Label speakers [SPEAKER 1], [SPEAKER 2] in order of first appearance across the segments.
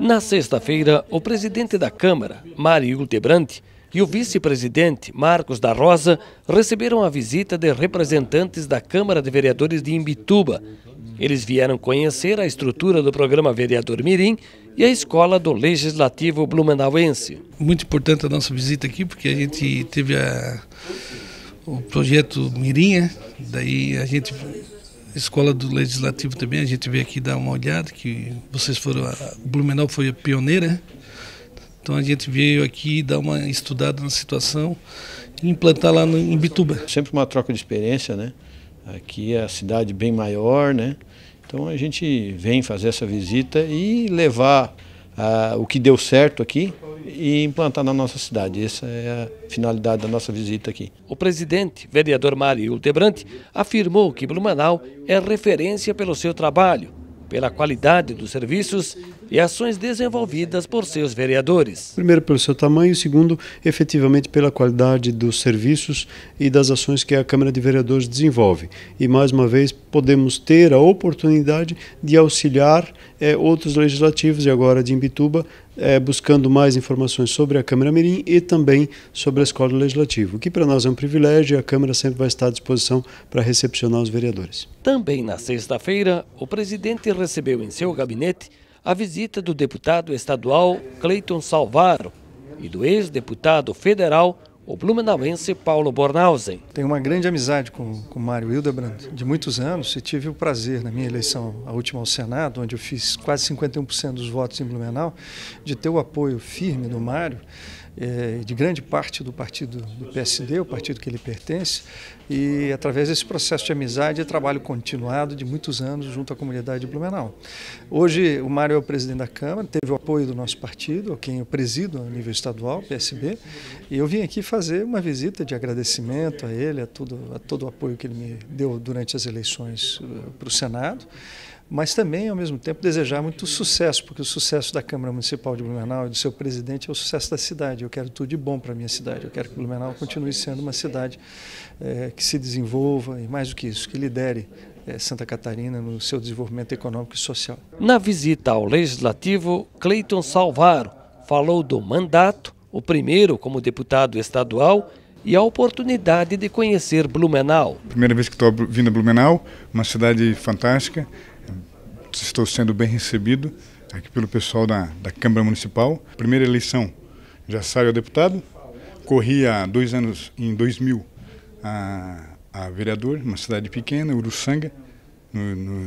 [SPEAKER 1] Na sexta-feira, o presidente da Câmara, Mário Tebrante, e o vice-presidente, Marcos da Rosa, receberam a visita de representantes da Câmara de Vereadores de Imbituba. Eles vieram conhecer a estrutura do programa Vereador Mirim e a
[SPEAKER 2] escola do Legislativo Blumenauense. Muito importante a nossa visita aqui, porque a gente teve a, o projeto Mirim, né? daí a gente escola do legislativo também, a gente veio aqui dar uma olhada, que vocês foram, a Blumenau foi a pioneira, né? então a gente veio aqui dar uma estudada na situação e implantar lá no, em Bituba. Sempre uma troca de experiência, né? Aqui é a cidade bem maior, né? Então a gente vem fazer essa visita e levar o que deu certo aqui e implantar na nossa cidade. Essa é a finalidade da nossa visita aqui.
[SPEAKER 1] O presidente, vereador Mário Ultebrante, afirmou que Blumenau é referência pelo seu trabalho pela qualidade dos serviços e ações desenvolvidas por seus
[SPEAKER 3] vereadores. Primeiro, pelo seu tamanho, segundo, efetivamente pela qualidade dos serviços e das ações que a Câmara de Vereadores desenvolve. E, mais uma vez, podemos ter a oportunidade de auxiliar é, outros legislativos, e agora de Imbituba, é, buscando mais informações sobre a Câmara Mirim e também sobre a Escola Legislativa, o que para nós é um privilégio e a Câmara sempre vai estar à disposição para recepcionar os vereadores.
[SPEAKER 1] Também na sexta-feira, o presidente recebeu em seu gabinete a visita do deputado estadual Cleiton Salvaro e do ex-deputado federal o
[SPEAKER 4] blumenauense Paulo Bornhausen. Tenho uma grande amizade com o Mário Hildebrand de muitos anos e tive o prazer, na minha eleição, a última ao Senado, onde eu fiz quase 51% dos votos em Blumenau, de ter o apoio firme do Mário eh, de grande parte do partido do PSD, o partido que ele pertence, e através desse processo de amizade e trabalho continuado de muitos anos junto à comunidade de Blumenau. Hoje o Mário é o presidente da Câmara, teve o apoio do nosso partido, quem eu presido a nível estadual, PSB, e eu vim aqui fazer fazer uma visita de agradecimento a ele, a, tudo, a todo o apoio que ele me deu durante as eleições eh, para o Senado, mas também, ao mesmo tempo, desejar muito sucesso, porque o sucesso da Câmara Municipal de Blumenau e do seu presidente é o sucesso da cidade. Eu quero tudo de bom para a minha cidade. Eu quero que Blumenau continue sendo uma cidade é, que se desenvolva e, mais do que isso, que lidere eh, Santa Catarina no seu desenvolvimento econômico e social.
[SPEAKER 1] Na visita ao Legislativo, Cleiton Salvaro falou do mandato o primeiro como deputado estadual
[SPEAKER 5] e a oportunidade de conhecer Blumenau. Primeira vez que estou vindo a Blumenau, uma cidade fantástica. Estou sendo bem recebido aqui pelo pessoal da, da Câmara Municipal. Primeira eleição, já saio a deputado. Corri há dois anos, em 2000, a, a vereador, uma cidade pequena, Uruçanga, no, no,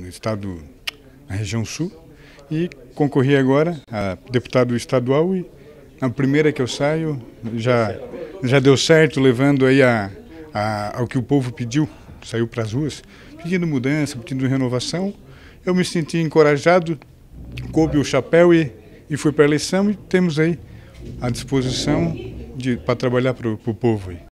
[SPEAKER 5] no, estado, na região sul. E concorri agora a deputado estadual e na primeira que eu saio, já, já deu certo, levando aí a, a, ao que o povo pediu, saiu para as ruas, pedindo mudança, pedindo renovação. Eu me senti encorajado, coube o chapéu e, e fui para a eleição e temos aí à disposição para trabalhar para o povo. Aí.